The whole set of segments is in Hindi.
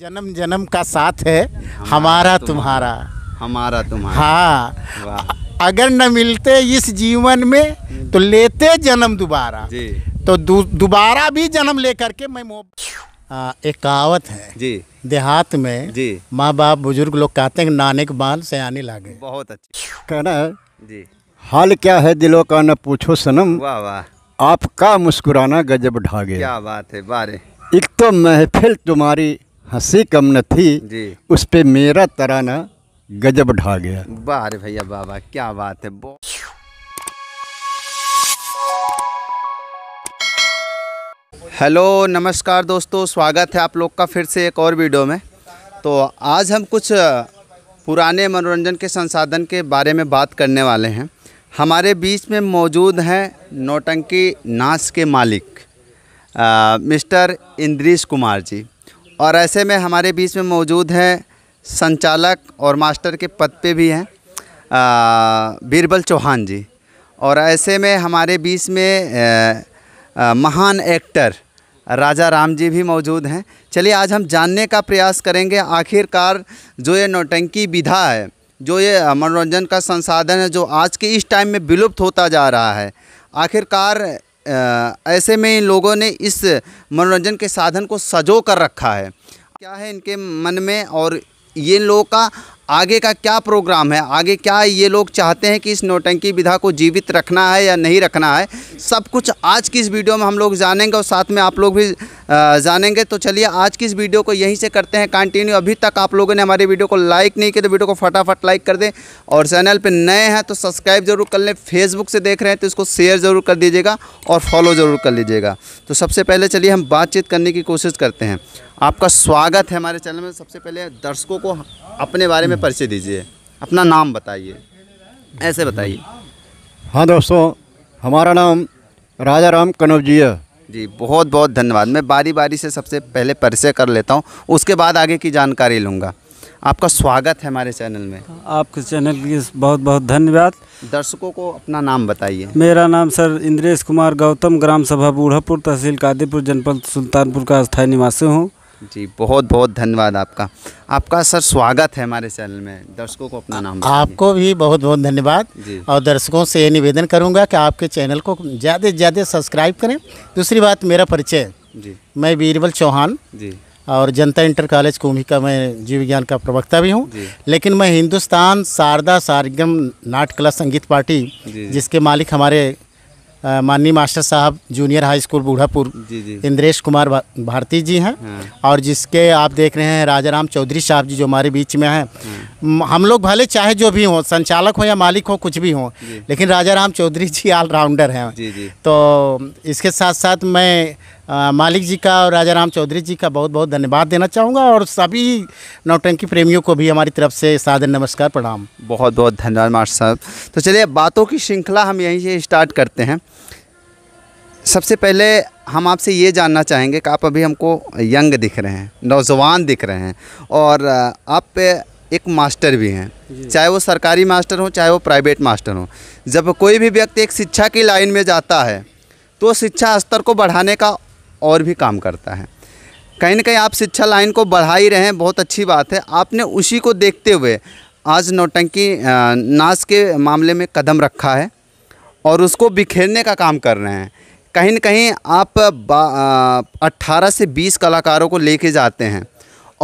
जन्म जन्म का साथ है हमारा तुम्हारा हमारा तुम्हारा हाँ अगर न मिलते इस जीवन में हम्म। तो लेते जन्म दोबारा तो दोबारा भी जन्म लेकर के मैं एक कहावत है जी देहात में जी माँ बाप बुजुर्ग लोग कहते हैं नाने के बाल आने लागे बहुत अच्छी कहना है जी हाल क्या है दिलों का न पूछो सनम वाह वाह आपका मुस्कुराना गजब ढागे क्या बात है बारे एक तो महफिल तुम्हारी हंसी कम न थी जी उस पर मेरा तरह न गजब ढा गया बार भैया बाबा क्या बात है हेलो नमस्कार दोस्तों स्वागत है आप लोग का फिर से एक और वीडियो में तो आज हम कुछ पुराने मनोरंजन के संसाधन के बारे में बात करने वाले हैं हमारे बीच में मौजूद हैं नौटंकी नाच के मालिक आ, मिस्टर इंद्रीश कुमार जी और ऐसे में हमारे बीच में मौजूद हैं संचालक और मास्टर के पद पे भी हैं बीरबल चौहान जी और ऐसे में हमारे बीच में आ, आ, महान एक्टर राजा राम जी भी मौजूद हैं चलिए आज हम जानने का प्रयास करेंगे आखिरकार जो ये नौटंकी विधा है जो ये मनोरंजन का संसाधन है जो आज के इस टाइम में विलुप्त होता जा रहा है आखिरकार ऐसे में इन लोगों ने इस मनोरंजन के साधन को सजो कर रखा है क्या है इनके मन में और ये इन लोगों का आगे का क्या प्रोग्राम है आगे क्या ये लोग चाहते हैं कि इस नोटंकी विधा को जीवित रखना है या नहीं रखना है सब कुछ आज की इस वीडियो में हम लोग जानेंगे और साथ में आप लोग भी जानेंगे तो चलिए आज की इस वीडियो को यहीं से करते हैं कंटिन्यू अभी तक आप लोगों ने हमारी वीडियो को लाइक नहीं किया तो वीडियो को फटाफट लाइक कर दें और चैनल पर नए हैं तो सब्सक्राइब जरूर कर लें फेसबुक से देख रहे हैं तो इसको शेयर ज़रूर कर दीजिएगा और फॉलो ज़रूर कर लीजिएगा तो सबसे पहले चलिए हम बातचीत करने की कोशिश करते हैं आपका स्वागत है हमारे चैनल में सबसे पहले दर्शकों को अपने बारे में हम्म। परिचय दीजिए अपना नाम बताइए ऐसे बताइए हाँ दोस्तों हमारा नाम राजा राम कनव जी बहुत बहुत धन्यवाद मैं बारी बारी से सबसे पहले परिचय कर लेता हूँ उसके बाद आगे की जानकारी लूँगा आपका स्वागत है हमारे चैनल में आपके चैनल के बहुत बहुत धन्यवाद दर्शकों को अपना नाम बताइए मेरा नाम सर इंद्रेश कुमार गौतम ग्राम सभा बूढ़ापुर तहसील कादीपुर जनपद सुल्तानपुर का स्थायी निवासी हूँ जी बहुत बहुत धन्यवाद आपका आपका सर स्वागत है हमारे चैनल में दर्शकों को अपना नाम आपको भी बहुत बहुत धन्यवाद और दर्शकों से ये निवेदन करूंगा कि आपके चैनल को ज़्यादा से ज़्यादा सब्सक्राइब करें दूसरी बात मेरा परिचय जी मैं बीरबल चौहान जी और जनता इंटर कॉलेज कुंभी का मैं जीव विज्ञान का प्रवक्ता भी हूँ लेकिन मैं हिंदुस्तान शारदा सारगम नाट कला संगीत पार्टी जिसके मालिक हमारे माननीय मास्टर साहब junior high school Budhapur Indresh Kumar Bharti ji हैं हाँ। और जिसके आप देख रहे हैं राजाराम चौधरी साहब जी जो हमारे बीच में हैं हाँ। हम लोग भले चाहे जो भी हों संचालक हो या मालिक हो कुछ भी हो लेकिन राजाराम चौधरी जी ऑलराउंडर हैं तो इसके साथ साथ मैं मालिक जी का और राजा राम चौधरी जी का बहुत बहुत धन्यवाद देना चाहूँगा और सभी नौटंकी प्रेमियों को भी हमारी तरफ से सादर नमस्कार प्रणाम बहुत बहुत धन्यवाद मास्टर साहब तो चलिए बातों की श्रृंखला हम यहीं से स्टार्ट करते हैं सबसे पहले हम आपसे ये जानना चाहेंगे कि आप अभी हमको यंग दिख रहे हैं नौजवान दिख रहे हैं और आप एक मास्टर भी हैं चाहे वो सरकारी मास्टर हो चाहे वो प्राइवेट मास्टर हो जब कोई भी व्यक्ति एक शिक्षा की लाइन में जाता है तो शिक्षा स्तर को बढ़ाने का और भी काम करता है कहीं ना कहीं आप शिक्षा लाइन को बढ़ा ही रहे हैं बहुत अच्छी बात है आपने उसी को देखते हुए आज नौटंकी नाश के मामले में कदम रखा है और उसको बिखेरने का काम कर रहे हैं कहीं ना कहीं आप अट्ठारह से बीस कलाकारों को लेके जाते हैं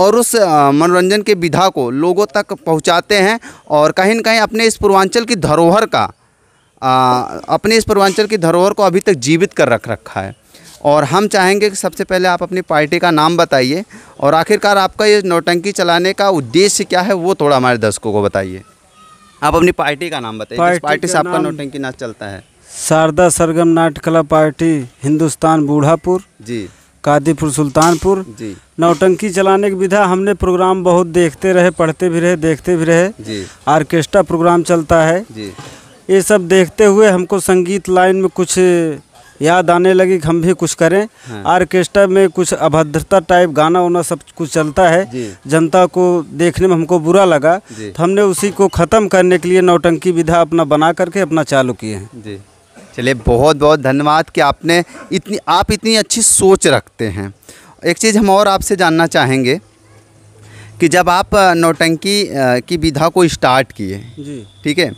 और उस मनोरंजन के विधा को लोगों तक पहुंचाते हैं और कहीं ना कहीं अपने इस पूर्वांचल की धरोहर का आ, अपने इस पूर्वांचल की धरोहर को अभी तक जीवित कर रख रखा है और हम चाहेंगे कि सबसे पहले आप अपनी पार्टी का नाम बताइए और आखिरकार आपका ये नौटंकी चलाने का उद्देश्य क्या है वो थोड़ा हमारे दर्शकों को बताइए आप अपनी पार्टी का नाम बताइए पार्टी, पार्टी से आपका नौटंकी नाच चलता है शारदा सरगम नाट कला पार्टी हिंदुस्तान बूढ़ापुर जी कादीपुर सुल्तानपुर जी नौटंकी चलाने की विधा हमने प्रोग्राम बहुत देखते रहे पढ़ते भी रहे देखते भी रहे जी आर्केस्ट्रा प्रोग्राम चलता है जी ये सब देखते हुए हमको संगीत लाइन में कुछ याद आने लगी हम भी कुछ करें हाँ। ऑर्केस्ट्रा में कुछ अभद्रता टाइप गाना वाना सब कुछ चलता है जनता को देखने में हमको बुरा लगा तो हमने उसी को ख़त्म करने के लिए नौटंकी विधा अपना बना करके अपना चालू किए हैं जी चलिए बहुत बहुत धन्यवाद कि आपने इतनी आप इतनी अच्छी सोच रखते हैं एक चीज़ हम और आपसे जानना चाहेंगे कि जब आप नौटंकी की विधा को स्टार्ट किए ठीक है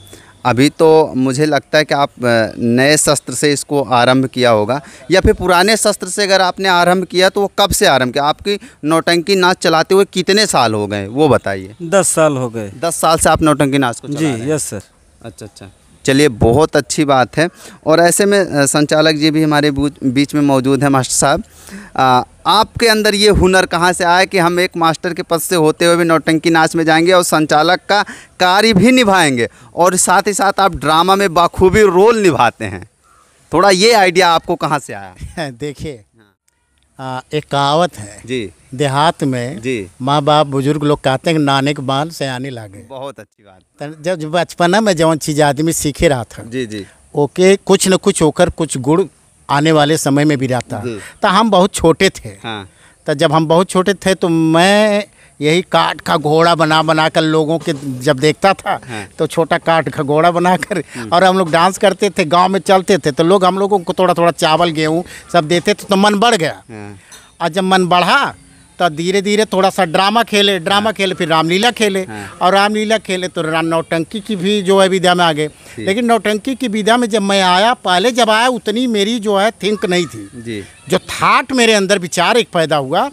अभी तो मुझे लगता है कि आप नए शस्त्र से इसको आरंभ किया होगा या फिर पुराने शस्त्र से अगर आपने आरंभ किया तो वो कब से आरंभ किया आपकी नौटंकी नाच चलाते हुए कितने साल हो गए वो बताइए दस साल हो गए दस साल से आप नौटंकी नाच को जी यस सर अच्छा अच्छा चलिए बहुत अच्छी बात है और ऐसे में संचालक जी भी हमारे बीच में मौजूद हैं मास्टर साहब आपके अंदर ये हुनर कहाँ से आया कि हम एक मास्टर के पद से होते हुए भी नौटंकी नाच में जाएंगे और संचालक का कार्य भी निभाएंगे और साथ ही साथ आप ड्रामा में बाखूबी रोल निभाते हैं थोड़ा ये आइडिया आपको कहाँ से आया देखिए एक कहावत है जी देहात में जी माँ बाप बुजुर्ग लोग कहते हैं नाने के बाल सयानी लागे बहुत अच्छी बात जब बचपना में जौन चीज़ आदमी सीखे रहा था जी जी ओके कुछ न कुछ होकर कुछ गुड़ आने वाले समय में भी रहता तो हम बहुत छोटे थे हाँ। तो जब हम बहुत छोटे थे तो मैं यही काट का घोड़ा बना बना कर लोगों के जब देखता था हाँ। तो छोटा काट का घोड़ा बना कर हम्म। और हम लोग डांस करते थे गांव में चलते थे तो लोग हम लोगों को थोड़ा थोड़ा चावल गेहूँ सब देते थे तो मन बढ़ गया हाँ। और जब मन बढ़ा तो धीरे धीरे थोड़ा सा ड्रामा खेले ड्रामा हाँ। खेले फिर रामलीला खेले हाँ। और रामलीला खेले तो नौटंकी की भी जो है विद्या में आ गए लेकिन नौटंकी की विधा में जब मैं आया पहले जब आया उतनी मेरी जो है थिंक नहीं थी जो थाट मेरे अंदर विचार एक पैदा हुआ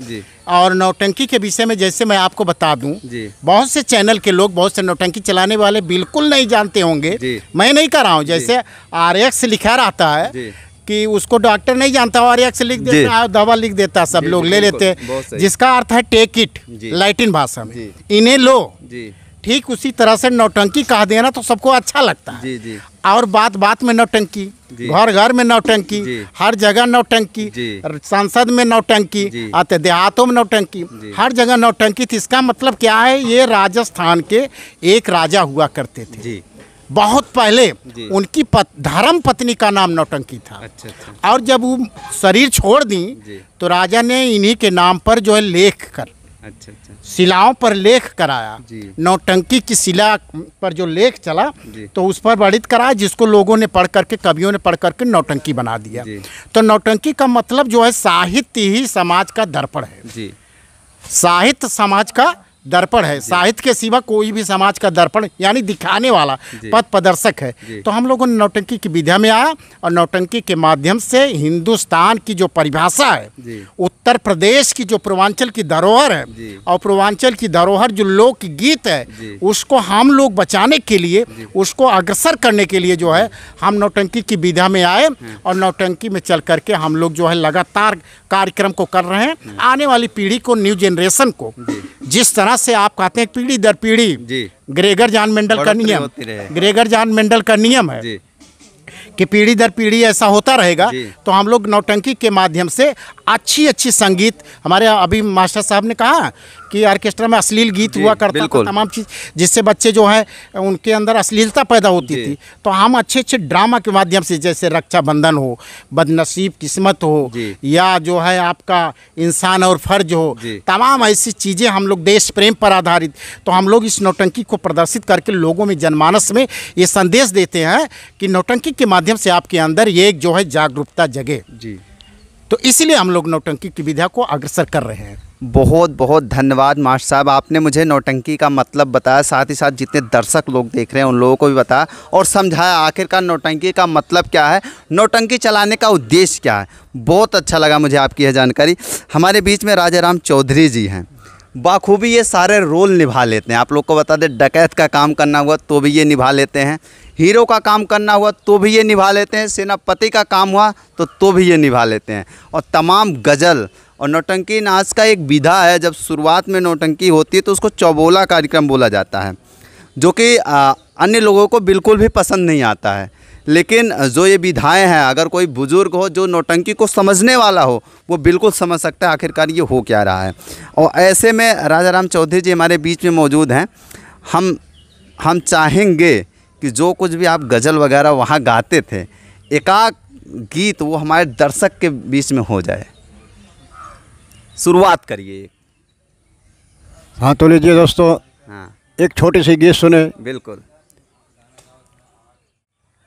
और नौटंकी के विषय में जैसे मैं आपको बता दूं बहुत से चैनल के लोग बहुत से नौटंकी चलाने वाले बिल्कुल नहीं जानते होंगे मैं नहीं कर रहा हूँ जैसे आर एक्स लिखा रहता है कि उसको डॉक्टर नहीं जानता और एक से लिख देता दवा लिख देता सब लोग ले लेते हैं जिसका अर्थ है टेक इट लैटिन भाषा में इन्हें लो ठीक उसी तरह से नौटंकी कह देना तो सबको अच्छा लगता है जी जी और बात बात में नौटंकी घर घर में नौटंकी हर जगह नौटंकी संसद में नौटंकी आते देहातों में नौटंकी हर जगह नौटंकी थी इसका मतलब क्या है ये राजस्थान के एक राजा हुआ करते थे बहुत पहले उनकी पत, धर्म पत्नी का नाम नौटंकी था अच्छा, अच्छा। और जब वो शरीर छोड़ दी तो राजा ने इन्हीं के नाम पर जो है लेख कर अच्छा, अच्छा। शिलाओं पर लेख कराया नौटंकी की शिला पर जो लेख चला तो उस पर वर्णित कराया जिसको लोगों ने पढ़ करके कवियों ने पढ़ करके नौटंकी बना दिया तो नौटंकी का मतलब जो है साहित्य ही समाज का दर्पण है साहित्य समाज का दर्पण है साहित्य के सिवा कोई भी समाज का दर्पण यानी दिखाने वाला पथ प्रदर्शक है तो हम लोगों ने नौटंकी की विधा में आया और नौटंकी के माध्यम से हिंदुस्तान की जो परिभाषा है उत्तर प्रदेश की जो पूर्वांचल की धरोहर है और पूर्वांचल की धरोहर जो लोक गीत है उसको हम लोग बचाने के लिए उसको अग्रसर करने के लिए जो है हम नौटंकी की विधा में आए हाँ। और नौटंकी में चल करके हम लोग जो है लगातार कार्यक्रम को कर रहे हैं हाँ। आने वाली पीढ़ी को न्यू जनरेशन को जिस तरह तरह से आप कहते हैं पीढ़ी दर पीढ़ी ग्रेगर जान मेंडल का नियम ग्रेगर जान मेंडल का नियम है कि पीढ़ी दर पीढ़ी ऐसा होता रहेगा तो हम लोग नौटंकी के माध्यम से अच्छी अच्छी संगीत हमारे अभी मास्टर साहब ने कहा कि ऑर्केस्ट्रा में अश्लील गीत हुआ करता था तमाम चीज़ जिससे बच्चे जो है उनके अंदर अश्लीलता पैदा होती थी तो हम अच्छे अच्छे ड्रामा के माध्यम से जैसे रक्षाबंधन हो बदनसीब किस्मत हो या जो है आपका इंसान और फर्ज हो तमाम ऐसी चीज़ें हम लोग देश प्रेम पर आधारित तो हम लोग इस नौटंकी को प्रदर्शित करके लोगों में जनमानस में ये संदेश देते हैं कि नौटंकी के माध्यम से आपके अंदर ये एक जो है जागरूकता जगे जी तो इसीलिए हम लोग नौटंकी की विधा को अग्रसर कर रहे हैं बहुत बहुत धन्यवाद मास्टर साहब आपने मुझे नौटंकी का मतलब बताया साथ ही साथ जितने दर्शक लोग देख रहे हैं उन लोगों को भी बताया और समझाया आखिरकार नौटंकी का मतलब क्या है नौटंकी चलाने का उद्देश्य क्या है बहुत अच्छा लगा मुझे आपकी यह जानकारी हमारे बीच में राजा राम चौधरी जी हैं बाखूबी ये सारे रोल निभा लेते हैं आप लोग को बता दें डकैत का काम करना हुआ तो भी ये निभा लेते हैं हीरो का काम करना हुआ तो भी ये निभा लेते हैं सेनापति का काम हुआ तो तो भी ये निभा लेते हैं और तमाम गज़ल और नौटंकी नाच का एक विधा है जब शुरुआत में नौटंकी होती है तो उसको चौबोला कार्यक्रम बोला जाता है जो कि अन्य लोगों को बिल्कुल भी पसंद नहीं आता है लेकिन जो ये विधाएँ हैं अगर कोई बुज़ुर्ग हो जो नोटंकी को समझने वाला हो वो बिल्कुल समझ सकता है आखिरकार ये हो क्या रहा है और ऐसे में राजा राम चौधरी जी हमारे बीच में मौजूद हैं हम हम चाहेंगे कि जो कुछ भी आप गज़ल वगैरह वहाँ गाते थे एकाक गीत वो हमारे दर्शक के बीच में हो जाए शुरुआत करिए हाँ तो लीजिए दोस्तों हाँ एक छोटी सी गीत सुने बिल्कुल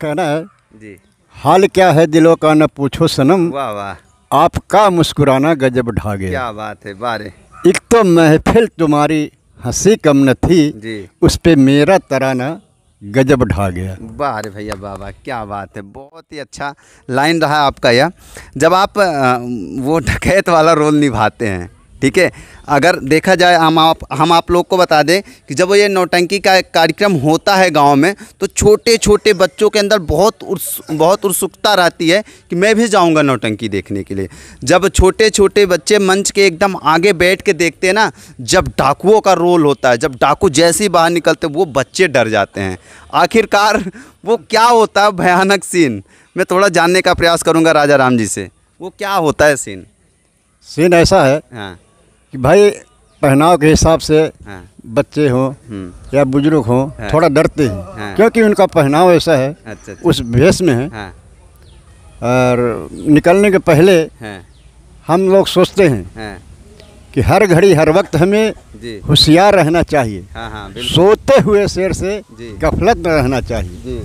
कहना है जी हाल क्या है दिलों का न पूछो सनम वाह वाह आपका मुस्कुराना गजब ढागे क्या बात है बारे एक तो महफिल तुम्हारी हंसी कम न थी जी उस पर मेरा तराना गजब ढा गया वाह भैया बाबा क्या बात है बहुत ही अच्छा लाइन रहा आपका यह जब आप वो डकैत वाला रोल निभाते हैं ठीक है अगर देखा जाए हम आप हम आप लोग को बता दें कि जब ये नौटंकी का कार्यक्रम होता है गांव में तो छोटे छोटे बच्चों के अंदर बहुत उर्स बहुत उत्सुकता रहती है कि मैं भी जाऊंगा नौटंकी देखने के लिए जब छोटे छोटे बच्चे मंच के एकदम आगे बैठ के देखते हैं ना जब डाकुओं का रोल होता है जब डाकू जैसे ही बाहर निकलते वो बच्चे डर जाते हैं आखिरकार वो क्या होता है भयानक सीन मैं थोड़ा जानने का प्रयास करूँगा राजा राम जी से वो क्या होता है सीन सीन ऐसा है हाँ कि भाई पहनाव के हिसाब से हाँ। बच्चे हों हम्म। या बुजुर्ग हों हाँ। थोड़ा डरते हैं हाँ। क्योंकि उनका पहनाव ऐसा है अच्छा, अच्छा, उस भेष में है हाँ। और निकलने के पहले हाँ। हम लोग सोचते हैं हाँ। कि हर घड़ी हर वक्त हमें होशियार रहना चाहिए हाँ, हाँ, सोते हुए शेर से गफलत में रहना चाहिए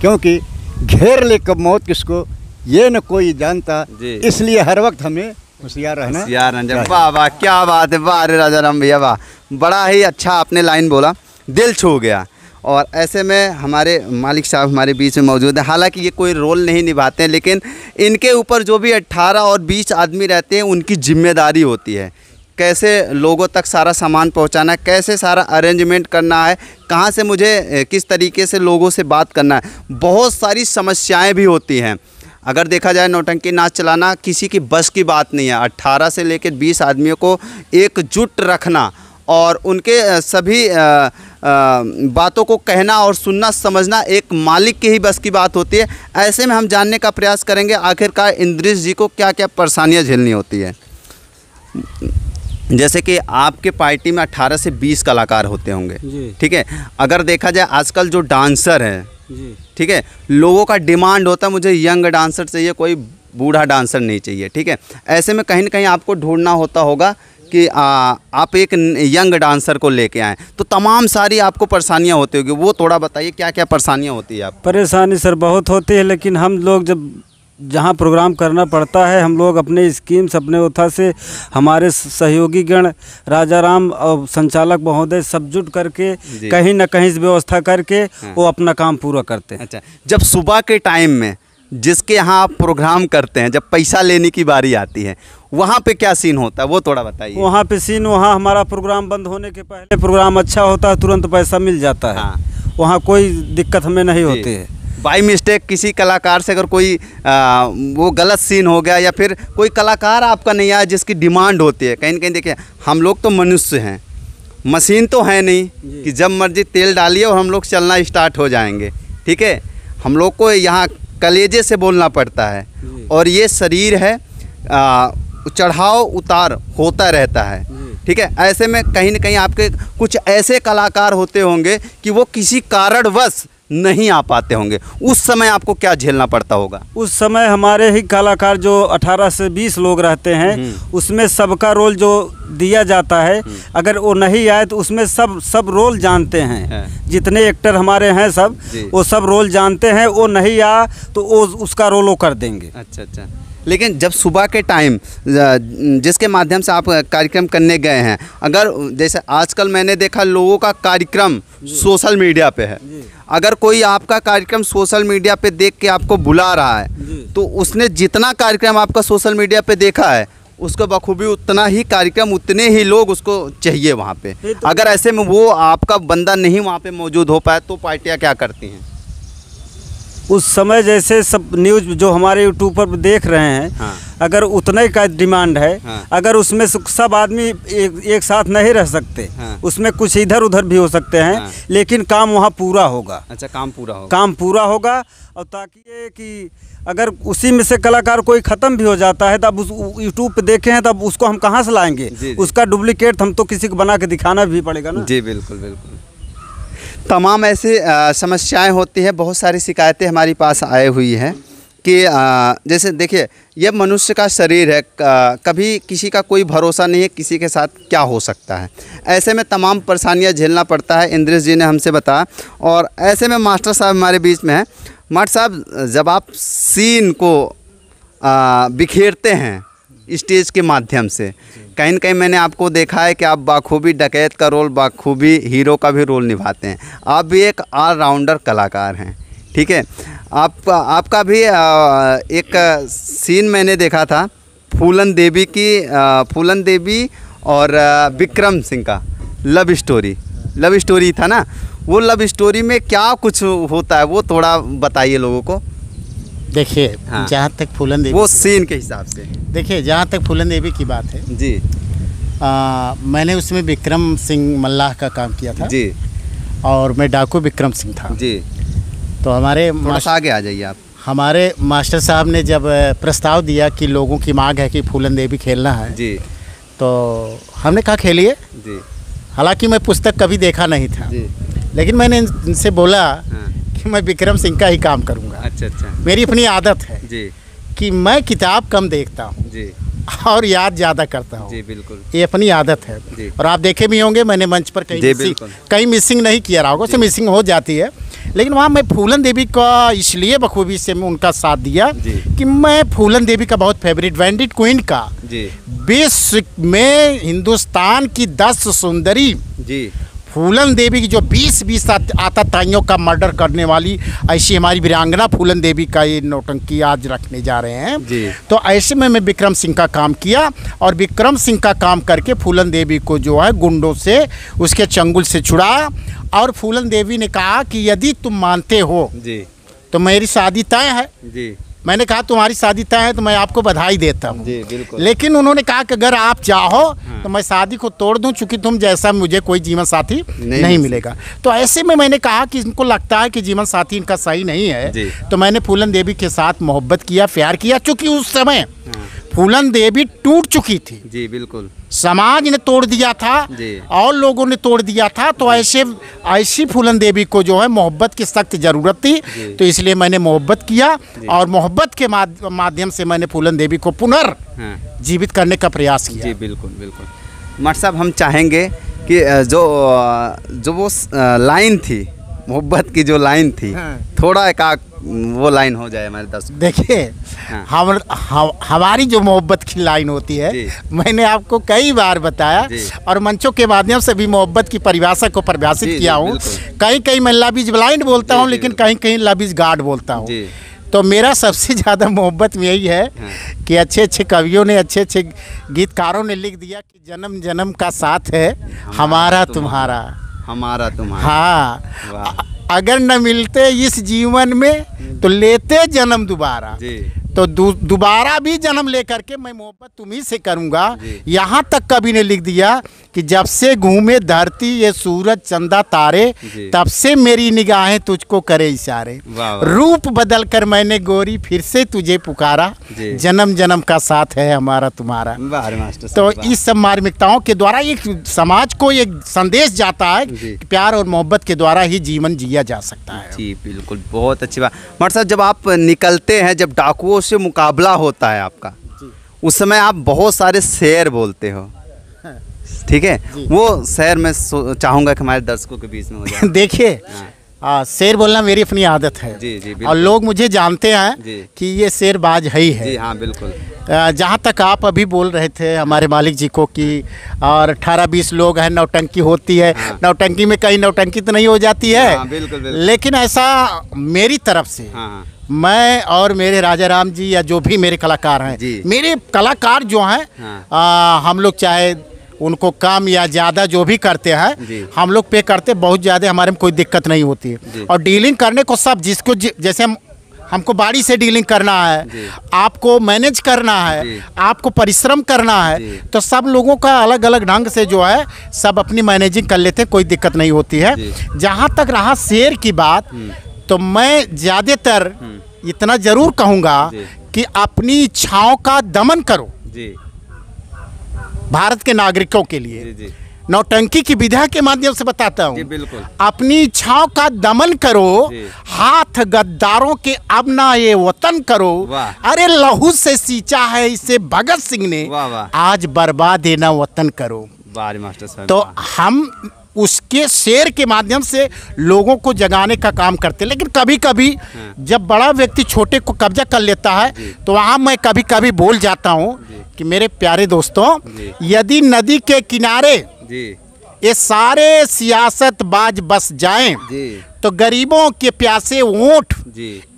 क्योंकि घेर ले कब मौत किसको ये न कोई जानता इसलिए हर वक्त हमें होशियार रहना होशियार वाह वाह क्या बात है वाह अरे राजा राम भैया वाह बड़ा ही अच्छा आपने लाइन बोला दिल छू गया और ऐसे में हमारे मालिक साहब हमारे बीच में मौजूद हैं हालांकि ये कोई रोल नहीं निभाते हैं लेकिन इनके ऊपर जो भी 18 और 20 आदमी रहते हैं उनकी जिम्मेदारी होती है कैसे लोगों तक सारा सामान पहुंचाना है कैसे सारा अरेंजमेंट करना है कहाँ से मुझे किस तरीके से लोगों से बात करना है बहुत सारी समस्याएं भी होती हैं अगर देखा जाए नौटंकी नाच चलाना किसी की बस की बात नहीं है अट्ठारह से लेकर बीस आदमियों को एकजुट रखना और उनके सभी आ, आ, बातों को कहना और सुनना समझना एक मालिक के ही बस की बात होती है ऐसे में हम जानने का प्रयास करेंगे आखिरकार इंद्रिश जी को क्या क्या परेशानियाँ झेलनी होती है जैसे कि आपके पार्टी में 18 से 20 कलाकार होते होंगे ठीक है अगर देखा जाए आजकल जो डांसर हैं ठीक है लोगों का डिमांड होता है मुझे यंग डांसर चाहिए कोई बूढ़ा डांसर नहीं चाहिए ठीक है ऐसे में कहीं ना कहीं आपको ढूंढना होता होगा कि आ, आप एक यंग डांसर को लेके आएँ तो तमाम सारी आपको परेशानियाँ होती होगी वो थोड़ा बताइए क्या क्या परेशानियाँ होती है आप परेशानी सर बहुत होती है लेकिन हम लोग जब जहाँ प्रोग्राम करना पड़ता है हम लोग अपने स्कीम्स अपने उथा से हमारे सहयोगी गण राजा राम और संचालक महोदय सब जुट करके कहीं ना कहीं व्यवस्था करके हाँ। वो अपना काम पूरा करते हैं अच्छा जब सुबह के टाइम में जिसके यहाँ आप प्रोग्राम करते हैं जब पैसा लेने की बारी आती है वहाँ पे क्या सीन होता है वो थोड़ा बताइए वहाँ पे सीन वहाँ हमारा प्रोग्राम बंद होने के पहले प्रोग्राम अच्छा होता है तुरंत पैसा मिल जाता है हाँ। वहाँ कोई दिक्कत हमें नहीं होती है बाई मिस्टेक किसी कलाकार से अगर कोई आ, वो गलत सीन हो गया या फिर कोई कलाकार आपका नहीं आया जिसकी डिमांड होती है कहीं ना कहीं देखिए हम लोग तो मनुष्य हैं मशीन तो है नहीं कि जब मर्जी तेल डालिए और हम लोग चलना स्टार्ट हो जाएंगे ठीक है हम लोग को यहाँ कलेजे से बोलना पड़ता है और ये शरीर है चढ़ाव उतार होता रहता है ठीक है ऐसे में कहीं ना कहीं आपके कुछ ऐसे कलाकार होते होंगे कि वो किसी कारणवश नहीं आ पाते होंगे उस समय आपको क्या झेलना पड़ता होगा उस समय हमारे ही कलाकार जो 18 से 20 लोग रहते हैं हम्म। उसमें सबका रोल जो दिया जाता है हम्म। अगर वो नहीं आए तो उसमें सब सब रोल जानते हैं है। जितने एक्टर हमारे हैं सब वो सब रोल जानते हैं वो नहीं आ तो वो उसका रोल वो कर देंगे अच्छा अच्छा लेकिन जब सुबह के टाइम जिसके माध्यम से आप कार्यक्रम करने गए हैं अगर जैसे आजकल मैंने देखा लोगों का कार्यक्रम सोशल मीडिया पे है अगर कोई आपका कार्यक्रम सोशल मीडिया पे देख के आपको बुला रहा है तो उसने जितना कार्यक्रम आपका सोशल मीडिया पे देखा है उसको बखूबी उतना ही कार्यक्रम उतने ही लोग उसको चाहिए वहाँ पे तो अगर ऐसे में वो आपका बंदा नहीं वहाँ पे मौजूद हो पाए तो पार्टियाँ क्या करती हैं उस समय जैसे सब न्यूज जो हमारे यूट्यूब पर देख रहे हैं हाँ। अगर उतने का डिमांड है हाँ। अगर उसमें सब आदमी एक, एक साथ नहीं रह सकते हाँ। उसमें कुछ इधर उधर भी हो सकते हैं हाँ। लेकिन काम वहाँ पूरा होगा अच्छा काम पूरा होगा काम पूरा होगा और ताकि ये कि अगर उसी में से कलाकार कोई ख़त्म भी हो जाता है तब तो उस यूट्यूब पर देखे हैं तब तो उसको हम कहाँ से लाएंगे उसका डुप्लीकेट हम तो किसी को बना के दिखाना भी पड़ेगा ना जी बिल्कुल बिल्कुल तमाम ऐसे समस्याएं होती हैं बहुत सारी शिकायतें हमारे पास आए हुई हैं कि जैसे देखिए यह मनुष्य का शरीर है कभी किसी का कोई भरोसा नहीं है किसी के साथ क्या हो सकता है ऐसे में तमाम परेशानियां झेलना पड़ता है इंद्रेश जी ने हमसे बताया और ऐसे में मास्टर साहब हमारे बीच में हैं मास्टर साहब जब आप सीन को बिखेरते हैं स्टेज के माध्यम से कहीं ना कहीं मैंने आपको देखा है कि आप बाखूबी डकैत का रोल बाखूबी हीरो का भी रोल निभाते हैं आप भी एक ऑलराउंडर कलाकार हैं ठीक है आपका आपका भी एक सीन मैंने देखा था फूलन देवी की फूलन देवी और विक्रम सिंह का लव स्टोरी लव स्टोरी था ना वो लव स्टोरी में क्या कुछ होता है वो थोड़ा बताइए लोगों को देखिए हाँ। जहाँ तक फूलन देवी वो सीन के हिसाब से देखिए जहाँ तक फूलन देवी की बात है जी आ, मैंने उसमें विक्रम सिंह मल्लाह का काम किया था जी और मैं डाकू विक्रम सिंह था जी तो हमारे आगे आ जाइए आप हमारे मास्टर साहब ने जब प्रस्ताव दिया कि लोगों की मांग है कि फूलन देवी खेलना है जी तो हमने कहा खेलिए जी हालांकि मैं पुस्तक कभी देखा नहीं था जी लेकिन मैंने इनसे बोला हाँ। कि मैं विक्रम सिंह का ही काम करूँगा अच्छा अच्छा मेरी अपनी आदत है जी कि मैं किताब कम देखता हूँ जी और याद ज़्यादा करता हूँ जी बिल्कुल ये अपनी आदत है और आप देखे भी होंगे मैंने मंच पर कहीं मिसिंग कहीं मिसिंग नहीं किया रहा होगा उससे मिसिंग हो जाती है लेकिन वहाँ मैं फूलन देवी का इसलिए बखूबी से मैं उनका साथ दिया कि मैं फूलन देवी का बहुत फेवरेट वैंडिड क्वीन का विश्व में हिंदुस्तान की दस सुंदरी जी फूलन देवी की जो बीस बीस आताताइयों का मर्डर करने वाली ऐसी हमारी वीरांगना फूलन देवी का ये नोटंकी आज रखने जा रहे हैं जी। तो ऐसे में मैं विक्रम सिंह का काम किया और विक्रम सिंह का काम करके फूलन देवी को जो है गुंडों से उसके चंगुल से छुड़ाया और फूलन देवी ने कहा कि यदि तुम मानते हो जी तो मेरी शादी तय है जी मैंने कहा तुम्हारी शादी तय है तो मैं आपको बधाई देता हूँ लेकिन उन्होंने कहा कि अगर आप चाहो तो मैं शादी को तोड़ दूं चूंकि तुम जैसा मुझे कोई जीवन साथी नहीं, नहीं मिलेगा तो ऐसे में मैंने कहा कि इनको लगता है कि जीवन साथी इनका सही नहीं है तो मैंने फूलन देवी के साथ मोहब्बत किया प्यार किया चूंकि उस समय हाँ। फूलन देवी टूट चुकी थी जी बिल्कुल समाज ने तोड़ दिया था और लोगों ने तोड़ दिया था तो ऐसे ऐसी फूलन देवी को जो है मोहब्बत की सख्त ज़रूरत थी तो इसलिए मैंने मोहब्बत किया और मोहब्बत के माध्यम से मैंने फूलन देवी को पुनर्जीवित हाँ। करने का प्रयास किया जी बिल्कुल बिल्कुल मठ साहब हम चाहेंगे कि जो जो वो लाइन थी मोहब्बत की जो लाइन थी हाँ। थोड़ा एक वो लाइन हो जाए हमारे दर्शक देखिए हाँ। हम, हमारी जो मोहब्बत की लाइन होती है मैंने आपको कई बार बताया और मंचों के माध्यम से भी मोहब्बत की परिभाषा को परिभाषित किया हूँ कहीं कहीं मैं लबिज ब्लाइंड बोलता हूँ लेकिन कहीं कहीं लबिज गार्ड बोलता हूँ तो मेरा सबसे ज़्यादा मोहब्बत में यही है हाँ। कि अच्छे अच्छे कवियों ने अच्छे अच्छे गीतकारों ने लिख दिया कि जन्म जन्म का साथ है हमारा तुम्हारा हमारा तुम्हारा हाँ अगर न मिलते इस जीवन में तो लेते जन्म दोबारा तो दोबारा दु, भी जन्म लेकर के मैं मोहब्बत तुम्ही से करूंगा यहाँ तक कवि ने लिख दिया कि जब से घूमे धरती ये सूरज चंदा तारे तब से मेरी निगाहें तुझको करे इशारे रूप बदल कर मैंने गोरी फिर से तुझे पुकारा जन्म जन्म का साथ है हमारा तुम्हारा तो इस सब मार्मिकताओं के द्वारा एक समाज को एक संदेश जाता है प्यार और मोहब्बत के द्वारा ही जीवन जिए किया जा सकता है जी बिल्कुल बहुत अच्छी बात मगर साहब जब आप निकलते हैं जब डाकुओं से मुकाबला होता है आपका उस समय आप बहुत सारे शेर बोलते हो हाँ। ठीक है वो शेर मैं चाहूँगा कि हमारे दर्शकों के बीच में देखिए हाँ। शेर बोलना मेरी अपनी आदत है जी जी और लोग मुझे जानते हैं कि ये शेरबाज है ही है जी हाँ बिल्कुल जहाँ तक आप अभी बोल रहे थे हमारे मालिक जी को कि और अठारह बीस लोग हैं नौटंकी होती है हाँ। नौटंकी में कहीं नौटंकी तो नहीं हो जाती है हाँ, बिल्कुल, बिल्कुल। लेकिन ऐसा मेरी तरफ से हाँ।, हाँ। मैं और मेरे राजा राम जी या जो भी मेरे कलाकार हैं मेरे कलाकार जो हैं हाँ। हम लोग चाहे उनको काम या ज़्यादा जो भी करते हैं हम लोग पे करते बहुत ज़्यादा हमारे में कोई दिक्कत नहीं होती है और डीलिंग करने को सब जिसको जि, जैसे हम हमको बाड़ी से डीलिंग करना है आपको मैनेज करना है आपको परिश्रम करना है तो सब लोगों का अलग अलग ढंग से जो है सब अपनी मैनेजिंग कर लेते हैं कोई दिक्कत नहीं होती है जहाँ तक रहा शेयर की बात हम्म। तो मैं ज़्यादातर हम्म। इतना ज़रूर कहूँगा कि अपनी इच्छाओं का दमन करो जी भारत के नागरिकों के लिए नौटंकी की विधा के माध्यम से बताता हूँ बिल्कुल अपनी इच्छाओं का दमन करो हाथ गद्दारों के अब ना ये वतन करो अरे लहू से सींचा है इसे भगत सिंह ने वा, वा। आज बर्बाद है ना वतन करो मास्टर तो हम उसके शेर के माध्यम से लोगों को जगाने का काम करते लेकिन कभी कभी हाँ। जब बड़ा व्यक्ति छोटे को कब्जा कर लेता है तो वहाँ मैं कभी कभी बोल जाता हूँ कि मेरे प्यारे दोस्तों यदि नदी के किनारे ये सारे सियासतबाज बस जाएं तो गरीबों के प्यासे ओठ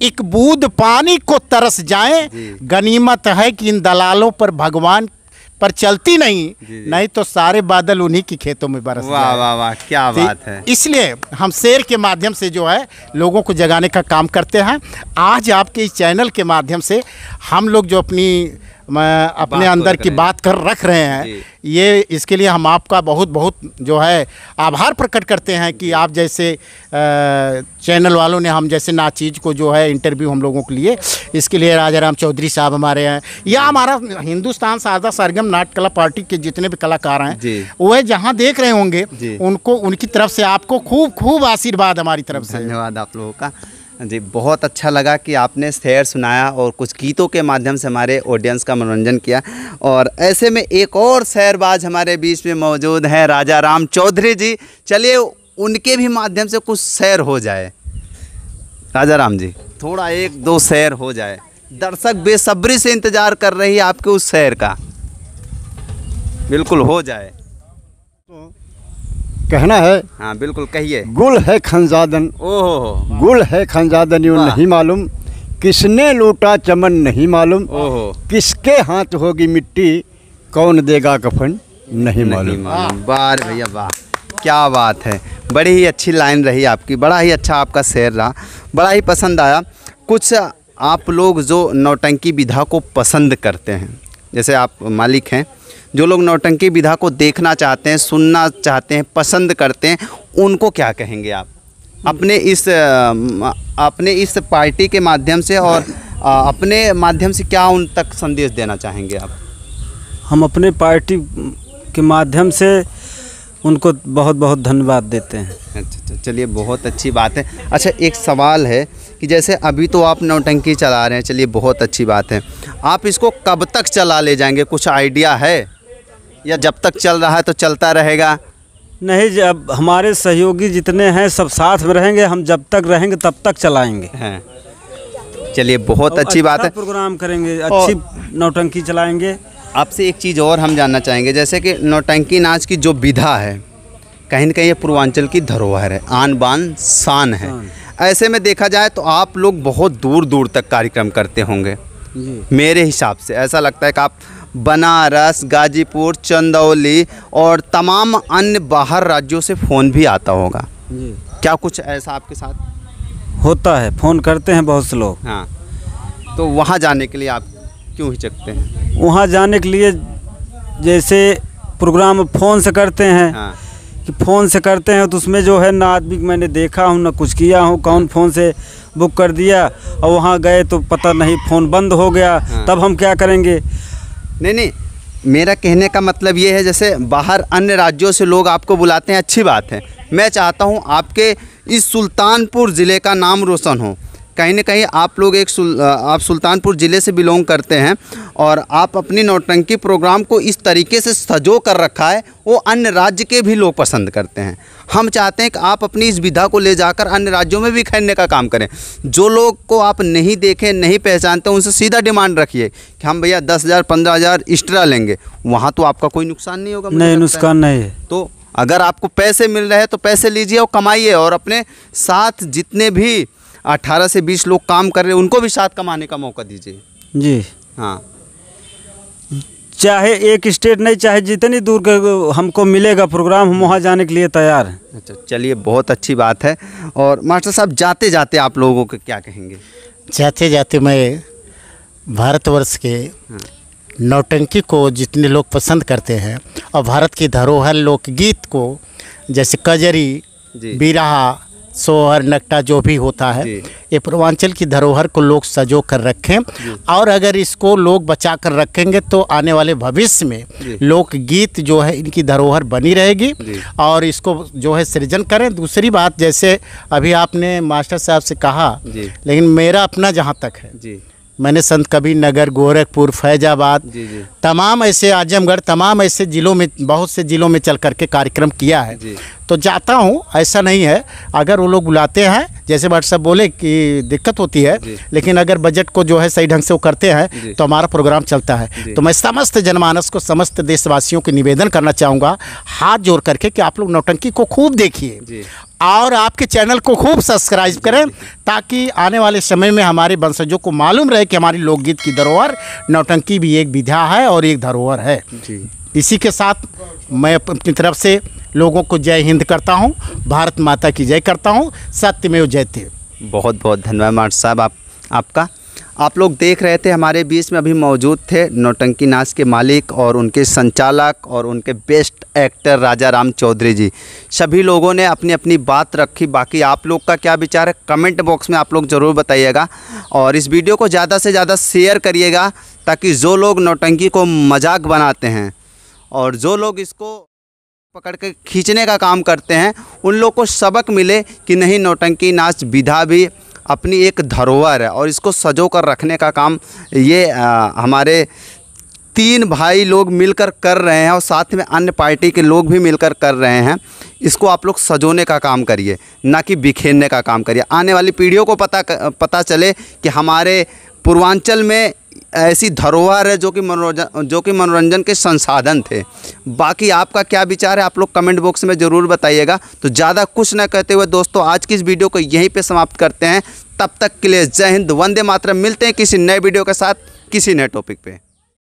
एक बूद पानी को तरस जाएं गनीमत है कि इन दलालों पर भगवान पर चलती नहीं नहीं तो सारे बादल उन्हीं की खेतों में बरस वाह वाह वाह क्या तो बात है इसलिए हम शेर के माध्यम से जो है लोगों को जगाने का काम करते हैं आज आपके इस चैनल के माध्यम से हम लोग जो अपनी मैं अपने तो अंदर की बात कर रख रहे हैं ये इसके लिए हम आपका बहुत बहुत जो है आभार प्रकट करते हैं कि आप जैसे चैनल वालों ने हम जैसे नाचीज को जो है इंटरव्यू हम लोगों के लिए इसके लिए राजाराम चौधरी साहब हमारे हैं या हमारा हिंदुस्तान सारदा सरगम नाट कला पार्टी के जितने भी कलाकार हैं वह जहाँ देख रहे होंगे उनको उनकी तरफ से आपको खूब खूब आशीर्वाद हमारी तरफ से धन्यवाद आप लोगों का जी बहुत अच्छा लगा कि आपने शेर सुनाया और कुछ गीतों के माध्यम से हमारे ऑडियंस का मनोरंजन किया और ऐसे में एक और शहरबाज हमारे बीच में मौजूद हैं राजा राम चौधरी जी चलिए उनके भी माध्यम से कुछ शेर हो जाए राजा राम जी थोड़ा एक दो शेर हो जाए दर्शक बेसब्री से इंतज़ार कर रही है आपके उस शेर का बिल्कुल हो जाए कहना है हाँ बिल्कुल कहिए गुल है खनजादन ओहो गुल है खनजादन यू नहीं मालूम किसने लूटा चमन नहीं मालूम ओहो किसके हाथ होगी मिट्टी कौन देगा कफन नहीं मालूम बार भैया वाह क्या बात है बड़ी ही अच्छी लाइन रही आपकी बड़ा ही अच्छा आपका शेर रहा बड़ा ही पसंद आया कुछ आप लोग जो नौटंकी विधा को पसंद करते हैं जैसे आप मालिक हैं जो लोग नौटंकी विधा को देखना चाहते हैं सुनना चाहते हैं पसंद करते हैं उनको क्या कहेंगे आप अपने इस अपने इस पार्टी के माध्यम से और अपने माध्यम से क्या उन तक संदेश देना चाहेंगे आप हम अपने पार्टी के माध्यम से उनको बहुत बहुत धन्यवाद देते हैं अच्छा अच्छा चलिए बहुत अच्छी बात है अच्छा एक सवाल है कि जैसे अभी तो आप नौटंकी चला रहे हैं चलिए बहुत अच्छी बात है आप इसको कब तक चला ले जाएंगे कुछ आइडिया है या जब तक चल रहा है तो चलता रहेगा नहीं जब हमारे सहयोगी जितने हैं सब साथ में रहेंगे हम जब तक रहेंगे तब तक चलाएंगे हैं चलिए बहुत अच्छी बात अच्छा है प्रोग्राम करेंगे अच्छी नौटंकी चलाएंगे आपसे एक चीज़ और हम जानना चाहेंगे जैसे कि नौटंकी नाच की जो विधा है कहीं ना कहीं ये पूर्वांचल की धरोहर है आन बान शान है ऐसे में देखा जाए तो आप लोग बहुत दूर दूर तक कार्यक्रम करते होंगे मेरे हिसाब से ऐसा लगता है कि आप बनारस गाजीपुर चंदौली और तमाम अन्य बाहर राज्यों से फ़ोन भी आता होगा जी क्या कुछ ऐसा आपके साथ होता है फ़ोन करते हैं बहुत से लोग हाँ तो वहाँ जाने के लिए आप क्यों हिचकते हैं वहाँ जाने के लिए जैसे प्रोग्राम फ़ोन से करते हैं हाँ। कि फ़ोन से करते हैं तो उसमें जो है ना आदमी मैंने देखा हूँ ना कुछ किया हूँ कौन फ़ोन से बुक कर दिया और वहाँ गए तो पता नहीं फ़ोन बंद हो गया हाँ। तब हम क्या करेंगे नहीं नहीं मेरा कहने का मतलब ये है जैसे बाहर अन्य राज्यों से लोग आपको बुलाते हैं अच्छी बात है मैं चाहता हूँ आपके इस सुल्तानपुर ज़िले का नाम रोशन हो कहीं ना कहीं आप लोग एक सुल, आप सुल्तानपुर ज़िले से बिलोंग करते हैं और आप अपनी नौटंकी प्रोग्राम को इस तरीके से सजो कर रखा है वो अन्य राज्य के भी लोग पसंद करते हैं हम चाहते हैं कि आप अपनी इस विधा को ले जाकर अन्य राज्यों में भी खरीदने का काम करें जो लोग को आप नहीं देखें नहीं पहचानते उनसे सीधा डिमांड रखिए कि हम भैया दस हज़ार पंद्रह हज़ार एक्स्ट्रा लेंगे वहाँ तो आपका कोई नुकसान नहीं होगा नहीं नुकसान नहीं है तो अगर आपको पैसे मिल रहे हैं तो पैसे लीजिए और कमाइए और अपने साथ जितने भी 18 से 20 लोग काम कर रहे हैं उनको भी साथ कमाने का मौका दीजिए जी हाँ चाहे एक स्टेट नहीं चाहे जितनी दूर का हमको मिलेगा प्रोग्राम हम वहाँ जाने के लिए तैयार हैं अच्छा चलिए बहुत अच्छी बात है और मास्टर साहब जाते जाते आप लोगों को क्या कहेंगे जाते जाते मैं भारतवर्ष के हाँ। नौटंकी को जितने लोग पसंद करते हैं और भारत की धरोहर लोकगीत को जैसे कजरी बिरहा सोहर नकटा जो भी होता है ये पूर्वांचल की धरोहर को लोग सजो कर रखें और अगर इसको लोग बचा कर रखेंगे तो आने वाले भविष्य में लोकगीत जो है इनकी धरोहर बनी रहेगी और इसको जो है सृजन करें दूसरी बात जैसे अभी आपने मास्टर साहब से कहा लेकिन मेरा अपना जहाँ तक है मैंने संत कबीर नगर गोरखपुर फैजाबाद तमाम ऐसे आजमगढ़ तमाम ऐसे ज़िलों में बहुत से ज़िलों में चल करके कार्यक्रम किया है तो जाता हूँ ऐसा नहीं है अगर वो लोग बुलाते हैं जैसे डॉक्टर साहब बोले कि दिक्कत होती है लेकिन अगर बजट को जो है सही ढंग से वो करते हैं तो हमारा प्रोग्राम चलता है तो मैं समस्त जनमानस को समस्त देशवासियों को निवेदन करना चाहूँगा हाथ जोड़ करके कि आप लोग नौटंकी को खूब देखिए और आपके चैनल को खूब सब्सक्राइब करें ताकि आने वाले समय में हमारे वंशजों को मालूम रहे कि हमारी लोकगीत की धरोहर नौटंकी भी एक विधा है और एक धरोहर है इसी के साथ मैं अपनी तरफ से लोगों को जय हिंद करता हूँ भारत माता की जय करता हूँ वो जयते बहुत बहुत धन्यवाद मार्ट साहब आप आपका आप लोग देख रहे थे हमारे बीच में अभी मौजूद थे नोटंकी नाच के मालिक और उनके संचालक और उनके बेस्ट एक्टर राजा राम चौधरी जी सभी लोगों ने अपनी अपनी बात रखी बाकी आप लोग का क्या विचार है कमेंट बॉक्स में आप लोग ज़रूर बताइएगा और इस वीडियो को ज़्यादा से ज़्यादा शेयर करिएगा ताकि जो लोग नौटंकी को मजाक बनाते हैं और जो लोग इसको पकड़ के खींचने का काम करते हैं उन लोग को सबक मिले कि नहीं नौटंकी नाच विधा भी अपनी एक धरोहर है और इसको सजो कर रखने का काम ये आ, हमारे तीन भाई लोग मिलकर कर रहे हैं और साथ में अन्य पार्टी के लोग भी मिलकर कर रहे हैं इसको आप लोग सजोने का काम करिए ना कि बिखेरने का काम करिए आने वाली पीढ़ियों को पता पता चले कि हमारे पूर्वांचल में ऐसी धरोहर है जो कि मनोरंजन जो कि मनोरंजन के संसाधन थे बाकी आपका क्या विचार है आप लोग कमेंट बॉक्स में ज़रूर बताइएगा तो ज़्यादा कुछ ना कहते हुए दोस्तों आज की इस वीडियो को यहीं पर समाप्त करते हैं तब तक के लिए जय हिंद वंदे मातरम मिलते हैं किसी नए वीडियो के साथ किसी नए टॉपिक पर